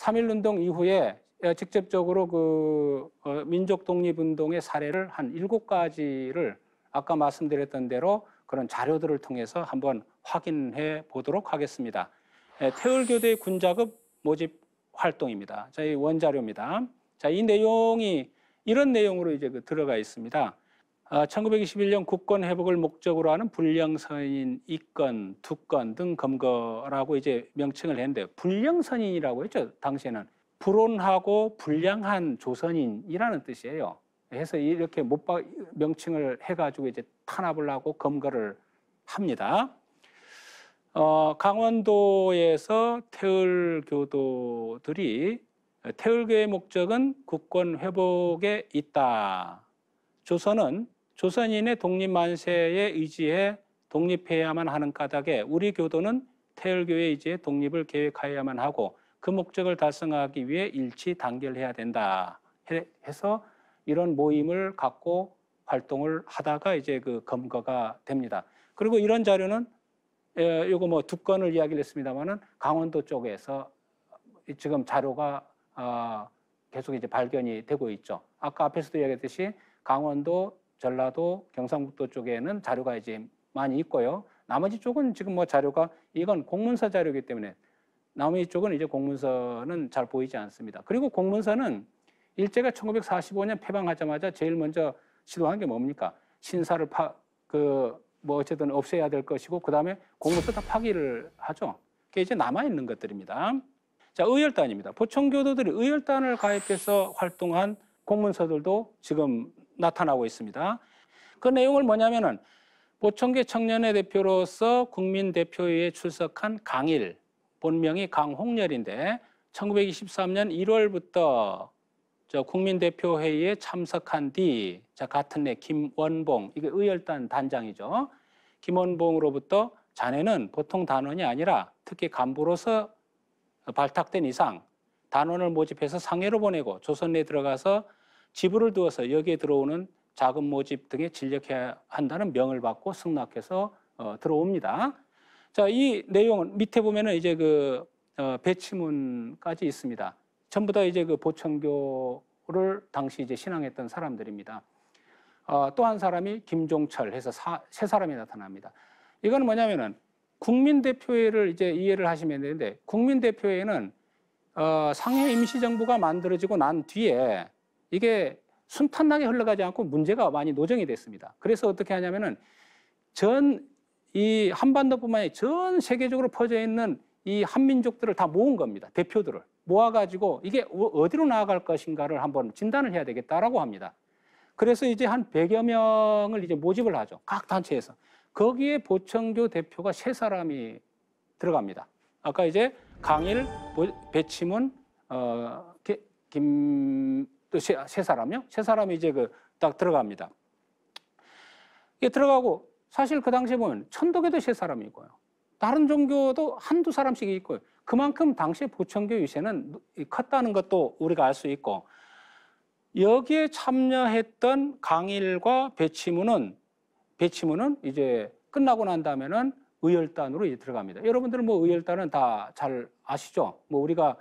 3.1운동 이후에 예, 직접적으로 그 어, 민족 독립운동의 사례를 한 일곱 가지를 아까 말씀드렸던 대로 그런 자료들을 통해서 한번 확인해 보도록 하겠습니다. 예, 태울교대 군자급 모집 활동입니다. 저희 원자료입니다. 자, 이 내용이 이런 내용으로 이제 그 들어가 있습니다. 1921년 아, 국권 회복을 목적으로 하는 불량선인2건2건등 검거라고 이제 명칭을 했는데 불량선인이라고 했죠 당시에는 불온하고 불량한 조선인이라는 뜻이에요. 해서 이렇게 못 박, 명칭을 해가지고 이제 탄압을 하고 검거를 합니다. 어, 강원도에서 태을교도들이 태을교의 목적은 국권 회복에 있다. 조선은 조선인의 독립 만세에 의지해 독립해야만 하는 까닭에 우리 교도는 태열교의 지제 독립을 계획하여야만 하고 그 목적을 달성하기 위해 일치 단결해야 된다 해서 이런 모임을 갖고 활동을 하다가 이제 그 검거가 됩니다. 그리고 이런 자료는 요거 뭐 두 건을 이야기를 했습니다만은 강원도 쪽에서 지금 자료가 어, 계속 이제 발견이 되고 있죠. 아까 앞에서도 이야기했듯이 강원도 전라도, 경상북도 쪽에는 자료가 이제 많이 있고요. 나머지 쪽은 지금 뭐 자료가 이건 공문서 자료이기 때문에 나머지 쪽은 이제 공문서는 잘 보이지 않습니다. 그리고 공문서는 일제가 1945년 폐방하자마자 제일 먼저 시도한 게 뭡니까? 신사를 파, 그, 뭐 어쨌든 없애야 될 것이고, 그 다음에 공문서 다 파기를 하죠. 그게 이제 남아있는 것들입니다. 자, 의열단입니다. 보청교도들이 의열단을 가입해서 활동한 공문서들도 지금 나타나고 있습니다. 그 내용을 뭐냐면은 보청계 청년회 대표로서 국민 대표회에 출석한 강일, 본명이 강홍렬인데 1923년 1월부터 저 국민 대표회의에 참석한 뒤, 자 같은 해 김원봉, 이게 의열단 단장이죠. 김원봉으로부터 자네는 보통 단원이 아니라 특히 간부로서 발탁된 이상 단원을 모집해서 상해로 보내고 조선 내에 들어가서 지부를 두어서 여기에 들어오는 자금 모집 등에 진력해야 한다는 명을 받고 승낙해서 어, 들어옵니다. 자, 이 내용은 밑에 보면은 이제 그 어, 배치문까지 있습니다. 전부 다 이제 그 보천교를 당시 이제 신앙했던 사람들입니다. 어, 또 한 사람이 김종철 해서 사, 세 사람이 나타납니다. 이건 뭐냐면은 국민대표회를 이제 이해를 하시면 되는데 국민대표회는 어, 상해 임시정부가 만들어지고 난 뒤에 이게 순탄하게 흘러가지 않고 문제가 많이 노정이 됐습니다. 그래서 어떻게 하냐면은 전 이 한반도뿐만 아니라 전 세계적으로 퍼져 있는 이 한민족들을 다 모은 겁니다. 대표들을 모아가지고 이게 어, 어디로 나아갈 것인가를 한번 진단을 해야 되겠다라고 합니다. 그래서 이제 한 100여 명을 이제 모집을 하죠. 각 단체에서. 거기에 보청교 대표가 세 사람이 들어갑니다. 아까 이제 강일, 배치문, 어, 김, 또 세, 세 사람이요? 세 사람이 이제 그 딱 들어갑니다. 이게 들어가고 사실 그 당시에 보면 천도교도 세 사람이 고요 다른 종교도 한두 사람씩 있고요. 그만큼 당시 보천교 유세는 컸다는 것도 우리가 알 수 있고 여기에 참여했던 강일과 배치문은 배치문은 이제 끝나고 난 다음에는 의열단으로 이제 들어갑니다. 여러분들은 뭐 의열단은 다 잘 아시죠? 뭐 우리가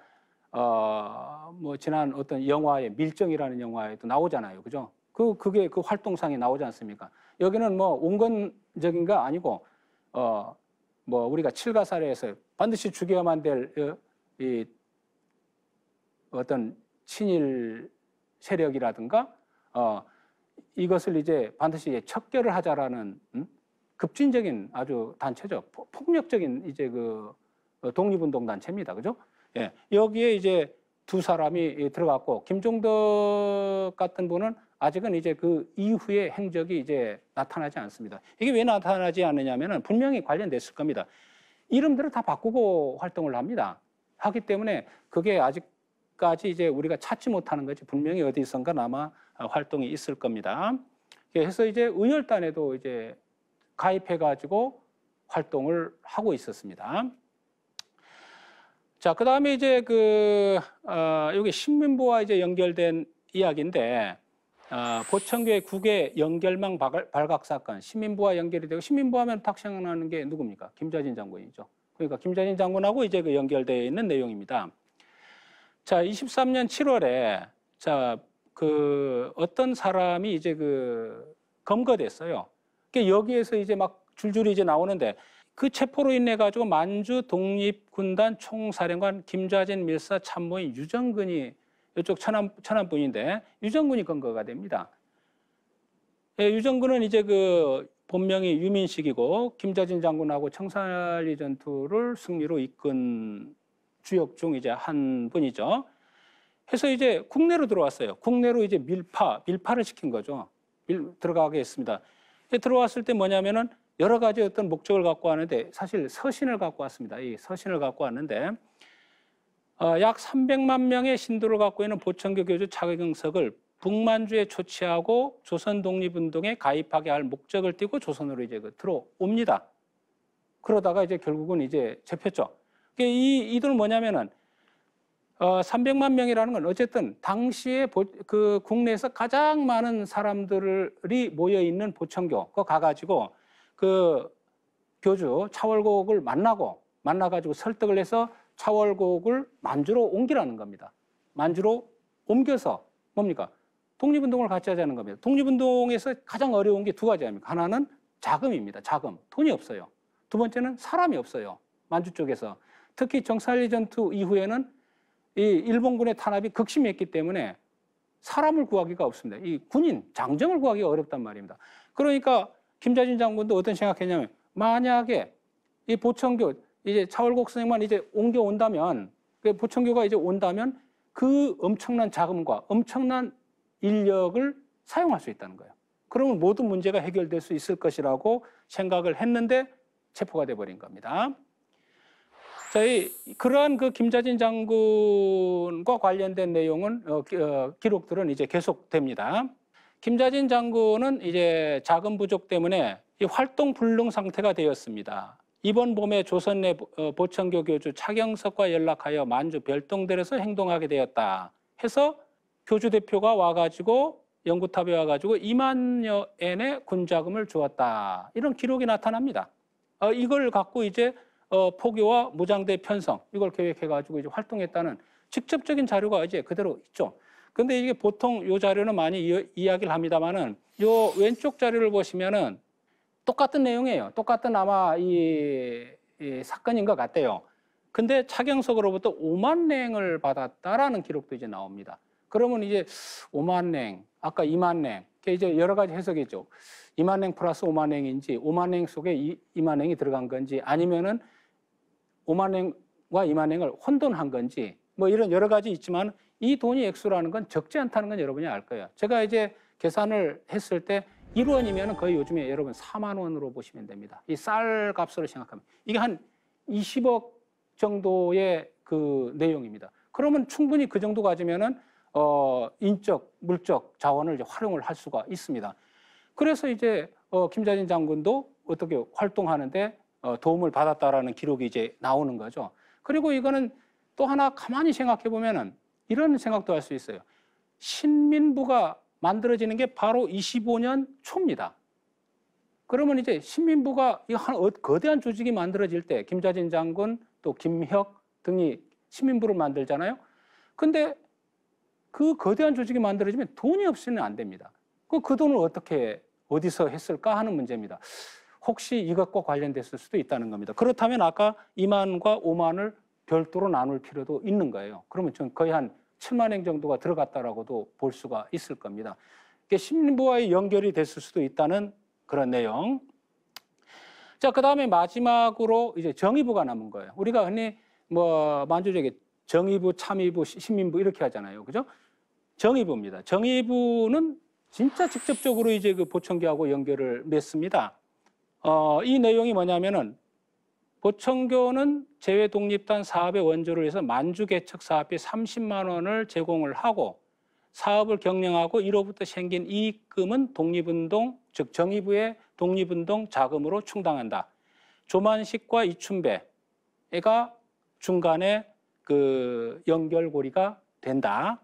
어, 뭐 지난 어떤 영화에 밀정이라는 영화에도 나오잖아요. 그죠? 그, 그게 그 활동상에 나오지 않습니까? 여기는 뭐 온건적인가 아니고, 어, 뭐 우리가 칠가사례에서 반드시 죽여야만 될 어, 이, 어떤 친일 세력이라든가, 어, 이것을 이제 반드시 척결을 하자라는 음? 급진적인 아주 단체적 폭력적인 이제 그 어, 독립운동 단체입니다. 그죠? 예, 여기에 이제 두 사람이 예, 들어갔고 김종덕 같은 분은 아직은 이제 그 이후의 행적이 이제 나타나지 않습니다. 이게 왜 나타나지 않느냐면은 분명히 관련됐을 겁니다. 이름들을 다 바꾸고 활동을 합니다. 하기 때문에 그게 아직까지 이제 우리가 찾지 못하는 거지 분명히 어디선가 남아 활동이 있을 겁니다. 예, 그래서 이제 은열단에도 이제 가입해 가지고 활동을 하고 있었습니다. 자, 그 다음에 이제 그, 어, 여기 신민부와 이제 연결된 이야기인데, 어, 보천교의 국외 연결망 발각 사건, 신민부와 연결이 되고 신민부 하면 탁 생각나는 게 누굽니까? 김자진 장군이죠. 그러니까 김자진 장군하고 이제 그 연결되어 있는 내용입니다. 자, 23년 7월에 자, 그 어떤 사람이 이제 그 검거됐어요. 그러 그러니까 여기에서 이제 막 줄줄이 이제 나오는데 그 체포로 인해 가지고 만주 독립군단 총사령관 김좌진 밀사 참모인 유정근이 이쪽 천안 천안 분인데 유정근이 건거가 됩니다. 예, 유정근은 이제 그 본명이 유민식이고 김좌진 장군하고 청산리 전투를 승리로 이끈 주역 중 이제 한 분이죠. 해서 이제 국내로 들어왔어요. 국내로 이제 밀파, 밀파를 시킨 거죠. 밀, 들어가게 했습니다. 들어왔을 때 뭐냐면은 여러 가지 어떤 목적을 갖고 왔는데 사실 서신을 갖고 왔습니다. 이 서신을 갖고 왔는데 어, 약 300만 명의 신도를 갖고 있는 보청교 교주 차경석을 북만주에 초치하고 조선 독립운동에 가입하게 할 목적을 띠고 조선으로 이제 그 들어옵니다. 그러다가 이제 결국은 이제 잡혔죠. 그러니까 이 이들 뭐냐면은 300만 어, 명이라는 건 어쨌든 당시에 그 국내에서 가장 많은 사람들이 모여 있는 보청교거 가가지고 그 교주 차월곡을 만나고 만나가지고 설득을 해서 차월곡을 만주로 옮기라는 겁니다. 만주로 옮겨서 뭡니까? 독립운동을 같이 하자는 겁니다. 독립운동에서 가장 어려운 게 두 가지 아닙니까? 하나는 자금입니다. 자금. 돈이 없어요. 두 번째는 사람이 없어요. 만주 쪽에서. 특히 정찰리 전투 이후에는 이 일본군의 탄압이 극심했기 때문에 사람을 구하기가 없습니다. 이 군인, 장정을 구하기가 어렵단 말입니다. 그러니까 김자진 장군도 어떤 생각했냐면 만약에 이 보청교 이제 차월곡 선생만 이제 옮겨 온다면 그 보청교가 이제 온다면 그 엄청난 자금과 엄청난 인력을 사용할 수 있다는 거예요. 그러면 모든 문제가 해결될 수 있을 것이라고 생각을 했는데 체포가 돼버린 겁니다. 저희 그러한 그 김자진 장군과 관련된 내용은 어, 어, 기록들은 이제 계속됩니다. 김자진 장군은 이제 자금 부족 때문에 활동 불능 상태가 되었습니다. 이번 봄에 조선 내 보천교 어, 교주 차경석과 연락하여 만주 별동대에서 행동하게 되었다. 해서 교주 대표가 와가지고 영구탑에 와가지고 2만여 엔의 군자금을 주었다. 이런 기록이 나타납니다. 어, 이걸 갖고 이제 어, 포교와 무장대 편성 이걸 계획해가지고 이제 활동했다는 직접적인 자료가 이제 그대로 있죠. 근데 이게 보통 요 자료는 많이 이야, 기를 합니다만은 요 왼쪽 자료를 보시면은 똑같은 내용이에요. 똑같은 아마 이, 이 사건인 것 같아요. 근데 차경석으로부터 5만 냉을 받았다라는 기록도 이제 나옵니다. 그러면 이제 5만 냉, 아까 2만 냉, 그게 이제 여러 가지 해석이죠. 2만 냉 플러스 5만 냉인지 5만 냉 속에 2, 2만 냉이 들어간 건지 아니면은 5만 냉과 2만 냉을 혼돈한 건지 뭐 이런 여러 가지 있지만 이 돈이 액수라는 건 적지 않다는 건 여러분이 알 거예요. 제가 이제 계산을 했을 때 1원이면 거의 요즘에 여러분 4만 원으로 보시면 됩니다. 이 쌀 값으로 생각하면 이게 한 20억 정도의 그 내용입니다. 그러면 충분히 그 정도 가지면은 어 인적, 물적 자원을 이제 활용을 할 수가 있습니다. 그래서 이제 어 김자진 장군도 어떻게 활동하는데 어 도움을 받았다라는 기록이 이제 나오는 거죠. 그리고 이거는 또 하나 가만히 생각해 보면은 이런 생각도 할 수 있어요. 신민부가 만들어지는 게 바로 25년 초입니다. 그러면 이제 신민부가 이한 어, 거대한 조직이 만들어질 때 김자진 장군 또 김혁 등이 신민부를 만들잖아요. 근데 그 거대한 조직이 만들어지면 돈이 없으면안 됩니다. 그, 그 돈을 어떻게 어디서 했을까 하는 문제입니다. 혹시 이것과 관련됐을 수도 있다는 겁니다. 그렇다면 아까 2만과 5만을 별도로 나눌 필요도 있는 거예요. 그러면 전 거의 한 천만 행 정도가 들어갔다라고도 볼 수가 있을 겁니다. 이게 신부와의 연결이 됐을 수도 있다는 그런 내용. 자, 그 다음에 마지막으로 이제 정의부가 남은 거예요. 우리가 흔히 뭐 만주적에 정의부, 참의부, 시민부 이렇게 하잖아요. 그죠? 정의부입니다. 정의부는 진짜 직접적으로 이제 그 보청기하고 연결을 맺습니다. 어, 이 내용이 뭐냐면은 보청교는 재외독립단 사업의 원조를 위해서 만주개척 사업비 30만 원을 제공을 하고 사업을 경영하고 이로부터 생긴 이익금은 독립운동, 즉 정의부의 독립운동 자금으로 충당한다. 조만식과 이춘배가 중간에 그 연결고리가 된다.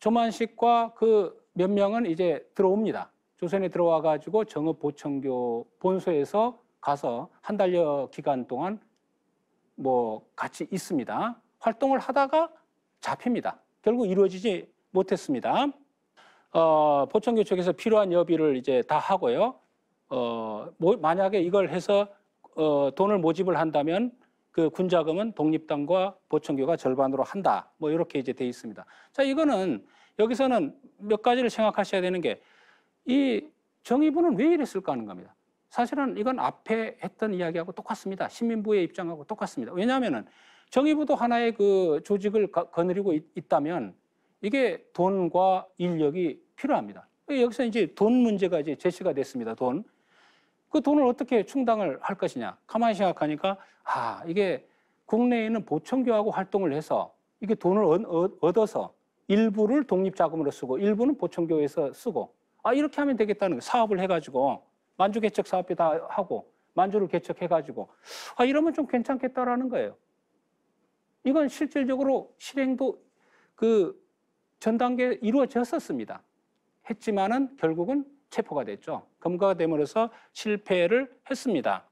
조만식과 그 몇 명은 이제 들어옵니다. 조선에 들어와 가지고 정읍 보청교 본소에서 가서 한 달여 기간 동안 뭐 같이 있습니다. 활동을 하다가 잡힙니다. 결국 이루어지지 못했습니다. 어, 보청교 측에서 필요한 여비를 이제 다 하고요. 어, 뭐, 만약에 이걸 해서 어, 돈을 모집을 한다면 그 군자금은 독립당과 보청교가 절반으로 한다. 뭐 이렇게 이제 돼 있습니다. 자, 이거는 여기서는 몇 가지를 생각하셔야 되는 게 이 정의부는 왜 이랬을까 하는 겁니다. 사실은 이건 앞에 했던 이야기하고 똑같습니다. 시민부의 입장하고 똑같습니다. 왜냐하면은 정의부도 하나의 그 조직을 가, 거느리고 있, 다면 이게 돈과 인력이 필요합니다. 여기서 이제 돈 문제가 이제 제시가 됐습니다. 돈. 그 돈을 어떻게 충당을 할 것이냐. 가만히 생각하니까 아, 이게 국내에 는 보청교하고 활동을 해서 이게 돈을 얻, 어서 일부를 독립자금으로 쓰고 일부는 보청교에서 쓰고 아, 이렇게 하면 되겠다는 거 사업을 해가지고 만주 개척 사업비 다 하고 만주를 개척해가지고 아 이러면 좀 괜찮겠다라는 거예요. 이건 실질적으로 실행도 그 전 단계 이루어졌었습니다. 했지만은 결국은 체포가 됐죠. 검거가 됨으로써 실패를 했습니다.